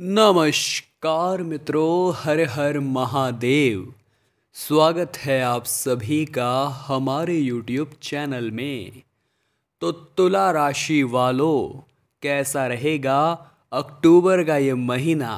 नमस्कार मित्रों हर हर महादेव स्वागत है आप सभी का हमारे YouTube चैनल में तो तुला राशि वालों कैसा रहेगा अक्टूबर का ये महीना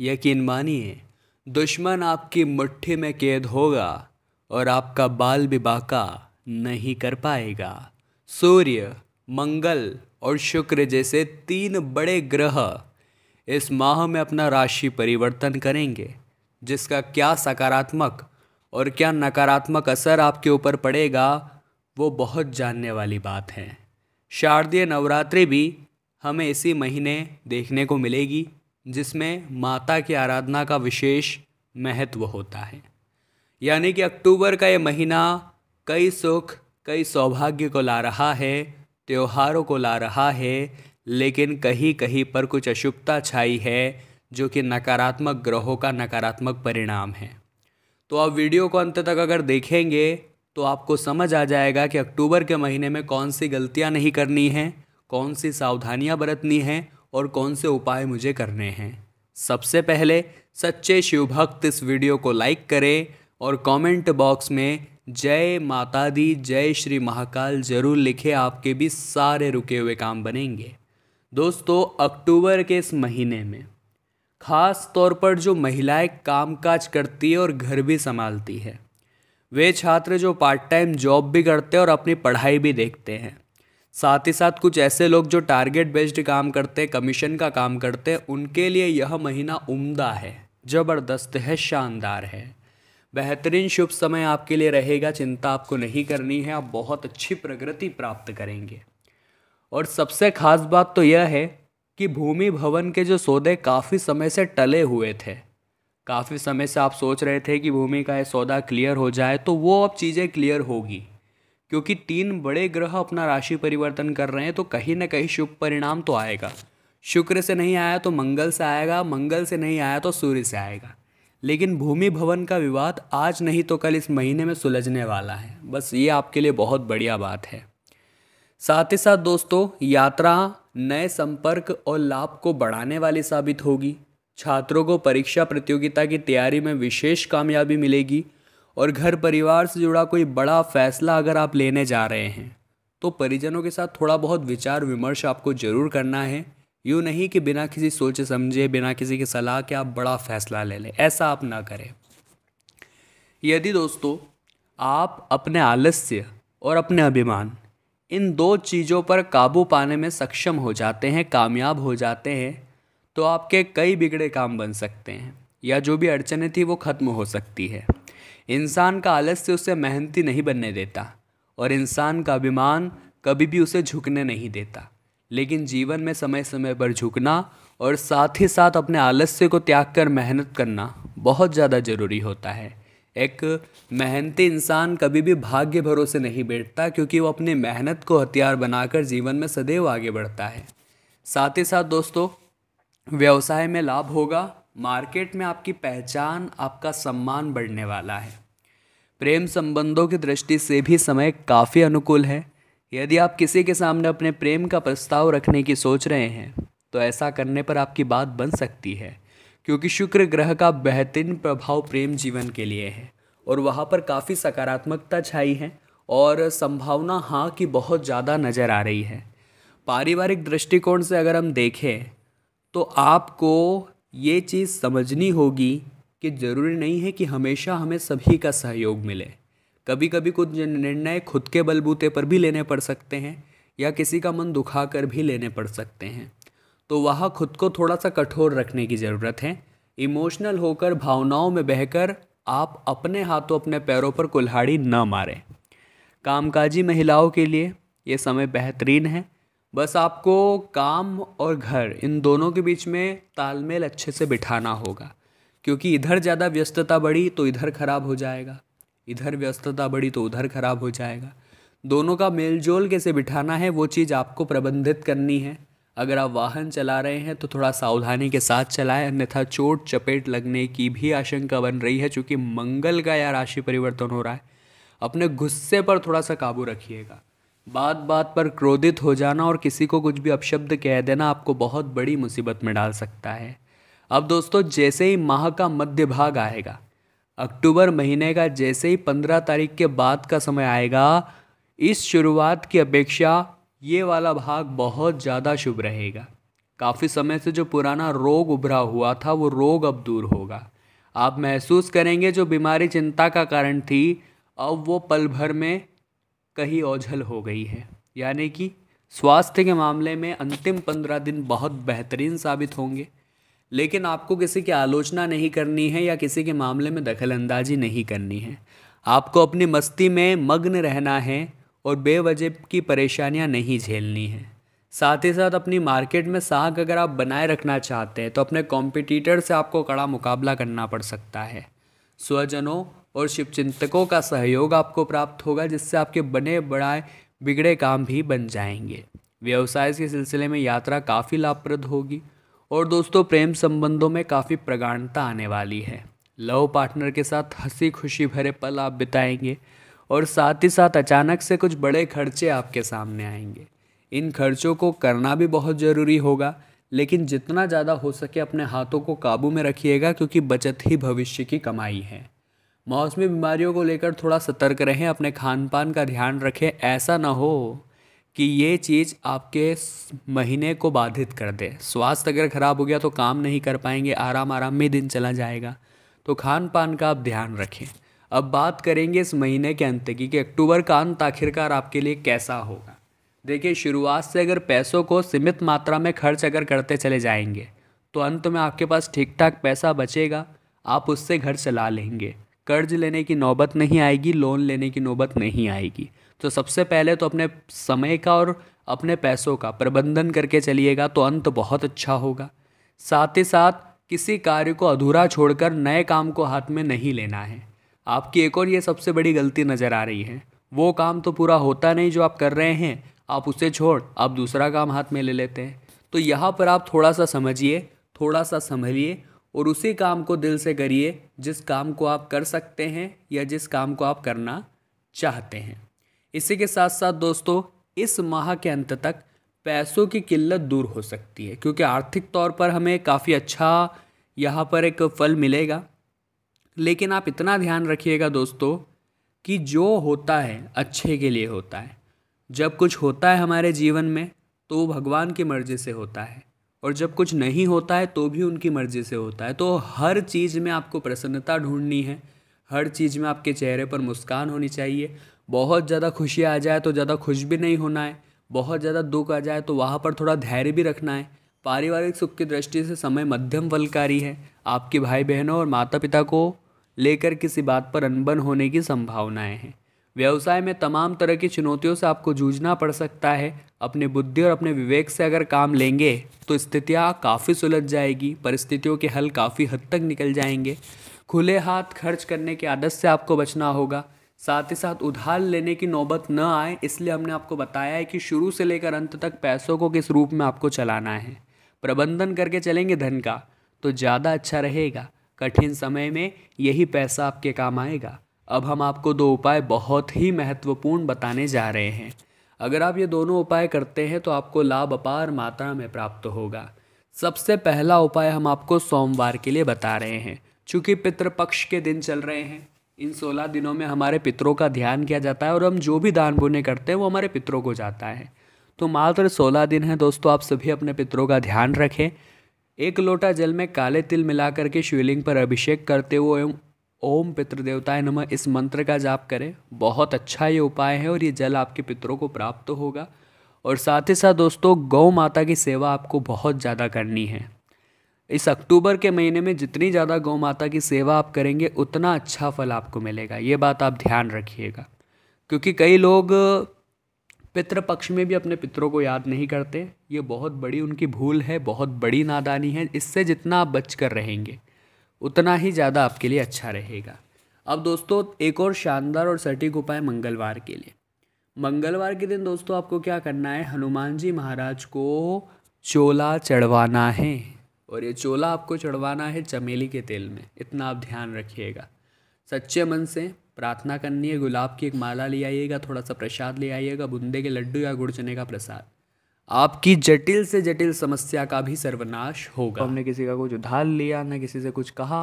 यकीन मानिए दुश्मन आपकी मुट्ठी में कैद होगा और आपका बाल भी बाका नहीं कर पाएगा सूर्य मंगल और शुक्र जैसे तीन बड़े ग्रह इस माह में अपना राशि परिवर्तन करेंगे जिसका क्या सकारात्मक और क्या नकारात्मक असर आपके ऊपर पड़ेगा वो बहुत जानने वाली बात है शारदीय नवरात्रि भी हमें इसी महीने देखने को मिलेगी जिसमें माता की आराधना का विशेष महत्व होता है यानी कि अक्टूबर का ये महीना कई सुख कई सौभाग्य को ला रहा है त्योहारों को ला रहा है लेकिन कहीं कहीं पर कुछ अशुभता छाई है जो कि नकारात्मक ग्रहों का नकारात्मक परिणाम है तो आप वीडियो को अंत तक अगर देखेंगे तो आपको समझ आ जाएगा कि अक्टूबर के महीने में कौन सी गलतियाँ नहीं करनी हैं कौन सी सावधानियाँ बरतनी हैं और कौन से उपाय मुझे करने हैं सबसे पहले सच्चे शिव भक्त इस वीडियो को लाइक करें और कमेंट बॉक्स में जय माता दी जय श्री महाकाल जरूर लिखे आपके भी सारे रुके हुए काम बनेंगे दोस्तों अक्टूबर के इस महीने में ख़ास तौर पर जो महिलाएं कामकाज करती है और घर भी संभालती है वे छात्र जो पार्ट टाइम जॉब भी करते हैं और अपनी पढ़ाई भी देखते हैं साथ ही साथ कुछ ऐसे लोग जो टारगेट बेस्ड काम करते हैं कमीशन का काम करते हैं उनके लिए यह महीना उम्दा है ज़बरदस्त है शानदार है बेहतरीन शुभ समय आपके लिए रहेगा चिंता आपको नहीं करनी है आप बहुत अच्छी प्रगति प्राप्त करेंगे और सबसे खास बात तो यह है कि भूमि भवन के जो सौदे काफ़ी समय से टले हुए थे काफ़ी समय से आप सोच रहे थे कि भूमि का यह सौदा क्लियर हो जाए तो वो अब चीज़ें क्लियर होगी क्योंकि तीन बड़े ग्रह अपना राशि परिवर्तन कर रहे हैं तो कहीं ना कहीं शुभ परिणाम तो आएगा शुक्र से नहीं आया तो मंगल से आएगा मंगल से नहीं आया तो सूर्य से आएगा लेकिन भूमि भवन का विवाद आज नहीं तो कल इस महीने में सुलझने वाला है बस ये आपके लिए बहुत बढ़िया बात है साथ ही साथ दोस्तों यात्रा नए संपर्क और लाभ को बढ़ाने वाली साबित होगी छात्रों को परीक्षा प्रतियोगिता की तैयारी में विशेष कामयाबी मिलेगी और घर परिवार से जुड़ा कोई बड़ा फैसला अगर आप लेने जा रहे हैं तो परिजनों के साथ थोड़ा बहुत विचार विमर्श आपको ज़रूर करना है यूँ नहीं कि बिना किसी सोचे समझे बिना किसी की सलाह के आप बड़ा फैसला ले लें ऐसा आप ना करें यदि दोस्तों आप अपने आलस्य और अपने अभिमान इन दो चीज़ों पर काबू पाने में सक्षम हो जाते हैं कामयाब हो जाते हैं तो आपके कई बिगड़े काम बन सकते हैं या जो भी अड़चने थी वो ख़त्म हो सकती है इंसान का आलस्य उसे मेहनती नहीं बनने देता और इंसान का अभिमान कभी भी उसे झुकने नहीं देता लेकिन जीवन में समय समय पर झुकना और साथ ही साथ अपने आलस्य को त्याग कर मेहनत करना बहुत ज़्यादा ज़रूरी होता है एक मेहनती इंसान कभी भी भाग्य भरोसे नहीं बैठता क्योंकि वो अपनी मेहनत को हथियार बनाकर जीवन में सदैव आगे बढ़ता है साथ ही साथ दोस्तों व्यवसाय में लाभ होगा मार्केट में आपकी पहचान आपका सम्मान बढ़ने वाला है प्रेम संबंधों की दृष्टि से भी समय काफ़ी अनुकूल है यदि आप किसी के सामने अपने प्रेम का प्रस्ताव रखने की सोच रहे हैं तो ऐसा करने पर आपकी बात बन सकती है क्योंकि शुक्र ग्रह का बेहतरीन प्रभाव प्रेम जीवन के लिए है और वहाँ पर काफ़ी सकारात्मकता छाई है और संभावना हाँ की बहुत ज़्यादा नज़र आ रही है पारिवारिक दृष्टिकोण से अगर हम देखें तो आपको ये चीज़ समझनी होगी कि ज़रूरी नहीं है कि हमेशा हमें सभी का सहयोग मिले कभी कभी कुछ निर्णय खुद के बलबूते पर भी लेने पड़ सकते हैं या किसी का मन दुखा कर भी लेने पड़ सकते हैं तो वहाँ खुद को थोड़ा सा कठोर रखने की ज़रूरत है इमोशनल होकर भावनाओं में बहकर आप अपने हाथों अपने पैरों पर कुल्हाड़ी न मारें कामकाजी महिलाओं के लिए ये समय बेहतरीन है बस आपको काम और घर इन दोनों के बीच में तालमेल अच्छे से बिठाना होगा क्योंकि इधर ज़्यादा व्यस्तता बढ़ी तो इधर ख़राब हो जाएगा इधर व्यस्तता बढ़ी तो उधर ख़राब हो जाएगा दोनों का मेलजोल कैसे बिठाना है वो चीज़ आपको प्रबंधित करनी है अगर आप वाहन चला रहे हैं तो थोड़ा सावधानी के साथ चलाएं अन्यथा चोट चपेट लगने की भी आशंका बन रही है चूँकि मंगल का यह राशि परिवर्तन हो रहा है अपने गुस्से पर थोड़ा सा काबू रखिएगा बात बात पर क्रोधित हो जाना और किसी को कुछ भी अपशब्द कह देना आपको बहुत बड़ी मुसीबत में डाल सकता है अब दोस्तों जैसे ही माह का मध्य भाग आएगा अक्टूबर महीने का जैसे ही पंद्रह तारीख के बाद का समय आएगा इस शुरुआत की अपेक्षा ये वाला भाग बहुत ज़्यादा शुभ रहेगा काफ़ी समय से जो पुराना रोग उभरा हुआ था वो रोग अब दूर होगा आप महसूस करेंगे जो बीमारी चिंता का कारण थी अब वो पल भर में कहीं ओझल हो गई है यानी कि स्वास्थ्य के मामले में अंतिम पंद्रह दिन बहुत बेहतरीन साबित होंगे लेकिन आपको किसी की आलोचना नहीं करनी है या किसी के मामले में दखल अंदाजी नहीं करनी है आपको अपनी मस्ती में मग्न रहना है और बेवजह की परेशानियां नहीं झेलनी है साथ ही साथ अपनी मार्केट में साख अगर आप बनाए रखना चाहते हैं तो अपने कॉम्पिटिटर से आपको कड़ा मुकाबला करना पड़ सकता है स्वजनों और शिवचिंतकों का सहयोग आपको प्राप्त होगा जिससे आपके बने बढ़ाए बिगड़े काम भी बन जाएंगे व्यवसाय के सिलसिले में यात्रा काफ़ी लाभप्रद होगी और दोस्तों प्रेम संबंधों में काफ़ी प्रगाढ़ता आने वाली है लव पार्टनर के साथ हंसी खुशी भरे पल आप बिताएंगे और साथ ही साथ अचानक से कुछ बड़े खर्चे आपके सामने आएंगे इन खर्चों को करना भी बहुत ज़रूरी होगा लेकिन जितना ज़्यादा हो सके अपने हाथों को काबू में रखिएगा क्योंकि बचत ही भविष्य की कमाई है मौसमी बीमारियों को लेकर थोड़ा सतर्क रहें अपने खान पान का ध्यान रखें ऐसा ना हो कि ये चीज़ आपके महीने को बाधित कर दे स्वास्थ्य अगर ख़राब हो गया तो काम नहीं कर पाएंगे आराम आराम में दिन चला जाएगा तो खान पान का आप ध्यान रखें अब बात करेंगे इस महीने के अंत की कि अक्टूबर का अंत आखिरकार आपके लिए कैसा होगा देखिए शुरुआत से अगर पैसों को सीमित मात्रा में खर्च अगर करते चले जाएंगे तो अंत में आपके पास ठीक ठाक पैसा बचेगा आप उससे घर चला लेंगे कर्ज लेने की नौबत नहीं आएगी लोन लेने की नौबत नहीं आएगी तो सबसे पहले तो अपने समय का और अपने पैसों का प्रबंधन करके चलिएगा तो अंत बहुत अच्छा होगा साथ ही साथ किसी कार्य को अधूरा छोड़कर नए काम को हाथ में नहीं लेना है आपकी एक और ये सबसे बड़ी गलती नज़र आ रही है वो काम तो पूरा होता नहीं जो आप कर रहे हैं आप उसे छोड़ आप दूसरा काम हाथ में ले लेते हैं तो यहाँ पर आप थोड़ा सा समझिए थोड़ा सा संभलिए और उसी काम को दिल से करिए जिस काम को आप कर सकते हैं या जिस काम को आप करना चाहते हैं इसी के साथ साथ दोस्तों इस माह के अंत तक पैसों की किल्लत दूर हो सकती है क्योंकि आर्थिक तौर पर हमें काफ़ी अच्छा यहाँ पर एक फल मिलेगा लेकिन आप इतना ध्यान रखिएगा दोस्तों कि जो होता है अच्छे के लिए होता है जब कुछ होता है हमारे जीवन में तो वो भगवान की मर्ज़ी से होता है और जब कुछ नहीं होता है तो भी उनकी मर्ज़ी से होता है तो हर चीज़ में आपको प्रसन्नता ढूंढनी है हर चीज़ में आपके चेहरे पर मुस्कान होनी चाहिए बहुत ज़्यादा खुशी आ जाए तो ज़्यादा खुश भी नहीं होना है बहुत ज़्यादा दुख आ जाए तो वहाँ पर थोड़ा धैर्य भी रखना है पारिवारिक सुख की दृष्टि से समय मध्यम फलकारी है आपके भाई बहनों और माता पिता को लेकर किसी बात पर अनबन होने की संभावनाएं हैं व्यवसाय में तमाम तरह की चुनौतियों से आपको जूझना पड़ सकता है अपने बुद्धि और अपने विवेक से अगर काम लेंगे तो स्थितियाँ काफ़ी सुलझ जाएगी परिस्थितियों के हल काफ़ी हद तक निकल जाएंगे खुले हाथ खर्च करने की आदत से आपको बचना होगा साथ ही साथ उधार लेने की नौबत न आए इसलिए हमने आपको बताया है कि शुरू से लेकर अंत तक पैसों को किस रूप में आपको चलाना है प्रबंधन करके चलेंगे धन का तो ज़्यादा अच्छा रहेगा कठिन समय में यही पैसा आपके काम आएगा अब हम आपको दो उपाय बहुत ही महत्वपूर्ण बताने जा रहे हैं अगर आप ये दोनों उपाय करते हैं तो आपको लाभ अपार मात्रा में प्राप्त होगा सबसे पहला उपाय हम आपको सोमवार के लिए बता रहे हैं चूँकि पितृपक्ष के दिन चल रहे हैं इन सोलह दिनों में हमारे पितरों का ध्यान किया जाता है और हम जो भी दान पुण्य करते हैं वो हमारे पितरों को जाता है तो मात्र सोलह दिन है दोस्तों आप सभी अपने पितरों का ध्यान रखें एक लोटा जल में काले तिल मिलाकर के शिवलिंग पर अभिषेक करते हुए ओम पितृदेवताय नम इस मंत्र का जाप करें बहुत अच्छा ये उपाय है और ये जल आपके पितरों को प्राप्त तो होगा और साथ ही साथ दोस्तों गौ माता की सेवा आपको बहुत ज़्यादा करनी है इस अक्टूबर के महीने में जितनी ज़्यादा गौ माता की सेवा आप करेंगे उतना अच्छा फल आपको मिलेगा ये बात आप ध्यान रखिएगा क्योंकि कई लोग पितृपक्ष में भी अपने पितरों को याद नहीं करते ये बहुत बड़ी उनकी भूल है बहुत बड़ी नादानी है इससे जितना आप बच कर रहेंगे उतना ही ज़्यादा आपके लिए अच्छा रहेगा अब दोस्तों एक और शानदार और सटीक उपाय मंगलवार के लिए मंगलवार के दिन दोस्तों आपको क्या करना है हनुमान जी महाराज को चोला चढ़वाना है और ये चोला आपको चढ़वाना है चमेली के तेल में इतना आप ध्यान रखिएगा सच्चे मन से प्रार्थना करनी है गुलाब की एक माला ले आइएगा थोड़ा सा प्रसाद ले आइएगा बूंदे के लड्डू या गुड़ चने का प्रसाद आपकी जटिल से जटिल समस्या का भी सर्वनाश होगा हमने किसी का कुछ उधार लिया ना किसी से कुछ कहा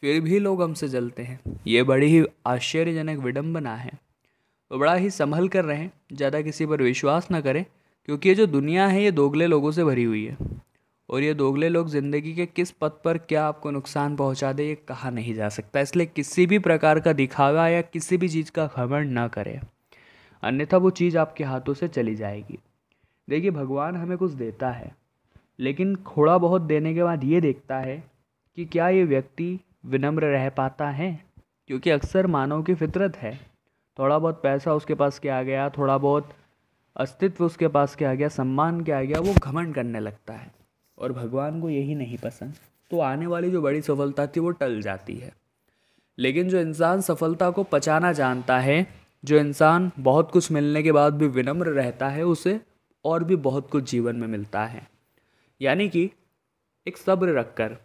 फिर भी लोग हमसे जलते हैं ये बड़ी ही आश्चर्यजनक विडम्बना है तो बड़ा ही संभल कर रहें ज़्यादा किसी पर विश्वास ना करें क्योंकि ये जो दुनिया है ये दोगले लोगों से भरी हुई है और ये दोगले लोग ज़िंदगी के किस पथ पर क्या आपको नुकसान पहुंचा दे ये कहा नहीं जा सकता इसलिए किसी भी प्रकार का दिखावा या किसी भी चीज़ का घमंड ना करें अन्यथा वो चीज़ आपके हाथों से चली जाएगी देखिए भगवान हमें कुछ देता है लेकिन थोड़ा बहुत देने के बाद ये देखता है कि क्या ये व्यक्ति विनम्र रह पाता है क्योंकि अक्सर मानव की फितरत है थोड़ा बहुत पैसा उसके पास क्या आ गया थोड़ा बहुत अस्तित्व उसके पास क्या आ गया सम्मान क्या आ गया वो घमंड करने लगता है और भगवान को यही नहीं पसंद तो आने वाली जो बड़ी सफलता थी वो टल जाती है लेकिन जो इंसान सफलता को पचाना जानता है जो इंसान बहुत कुछ मिलने के बाद भी विनम्र रहता है उसे और भी बहुत कुछ जीवन में मिलता है यानी कि एक सब्र रखकर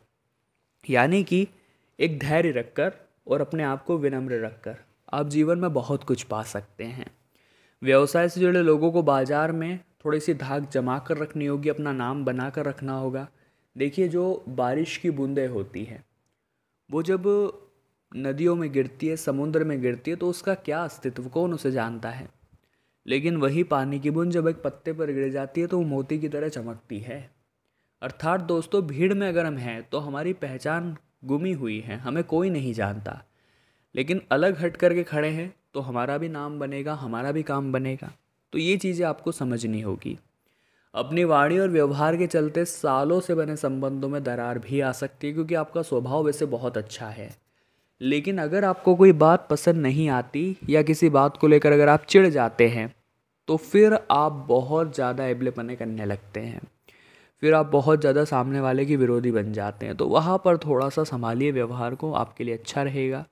यानी कि एक धैर्य रखकर और अपने आप को विनम्र रखकर आप जीवन में बहुत कुछ पा सकते हैं व्यवसाय से जुड़े लोगों को बाज़ार में थोड़ी सी धाक जमा कर रखनी होगी अपना नाम बना कर रखना होगा देखिए जो बारिश की बूंदें होती हैं वो जब नदियों में गिरती है समुद्र में गिरती है तो उसका क्या अस्तित्व कौन उसे जानता है लेकिन वही पानी की बूंद जब एक पत्ते पर गिर जाती है तो वो मोती की तरह चमकती है अर्थात दोस्तों भीड़ में अगर हम हैं तो हमारी पहचान गुमी हुई है हमें कोई नहीं जानता लेकिन अलग हट करके खड़े हैं तो हमारा भी नाम बनेगा हमारा भी काम बनेगा तो ये चीज़ें आपको समझनी होगी अपनी वाणी और व्यवहार के चलते सालों से बने संबंधों में दरार भी आ सकती है क्योंकि आपका स्वभाव वैसे बहुत अच्छा है लेकिन अगर आपको कोई बात पसंद नहीं आती या किसी बात को लेकर अगर आप चिढ़ जाते हैं तो फिर आप बहुत ज़्यादा एबलेपने करने लगते हैं फिर आप बहुत ज़्यादा सामने वाले की विरोधी बन जाते हैं तो वहाँ पर थोड़ा सा संभालिए व्यवहार को आपके लिए अच्छा रहेगा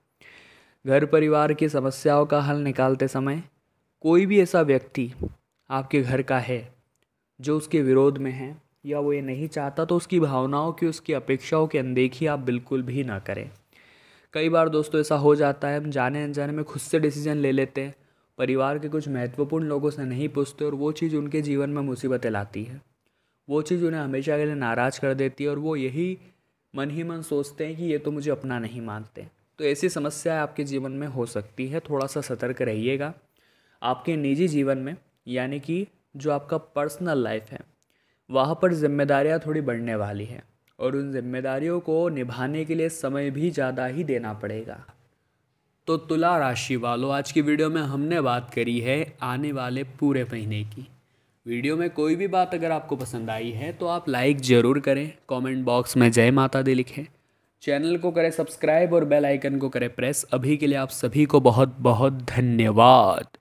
घर परिवार की समस्याओं का हल निकालते समय कोई भी ऐसा व्यक्ति आपके घर का है जो उसके विरोध में है या वो ये नहीं चाहता तो उसकी भावनाओं की उसकी अपेक्षाओं की अनदेखी आप बिल्कुल भी ना करें कई बार दोस्तों ऐसा हो जाता है हम जाने अनजाने में खुद से डिसीजन ले लेते हैं परिवार के कुछ महत्वपूर्ण लोगों से नहीं पूछते और वो चीज़ उनके जीवन में मुसीबतें लाती है वो चीज़ उन्हें हमेशा के लिए नाराज़ कर देती है और वो यही मन ही मन सोचते हैं कि ये तो मुझे अपना नहीं मानते तो ऐसी समस्याएँ आपके जीवन में हो सकती है थोड़ा सा सतर्क रहिएगा आपके निजी जीवन में यानी कि जो आपका पर्सनल लाइफ है वहाँ पर जिम्मेदारियाँ थोड़ी बढ़ने वाली हैं और उन जिम्मेदारियों को निभाने के लिए समय भी ज़्यादा ही देना पड़ेगा तो तुला राशि वालों आज की वीडियो में हमने बात करी है आने वाले पूरे महीने की वीडियो में कोई भी बात अगर आपको पसंद आई है तो आप लाइक ज़रूर करें कमेंट बॉक्स में जय माता दी लिखें चैनल को करें सब्सक्राइब और बेल आइकन को करें प्रेस अभी के लिए आप सभी को बहुत बहुत धन्यवाद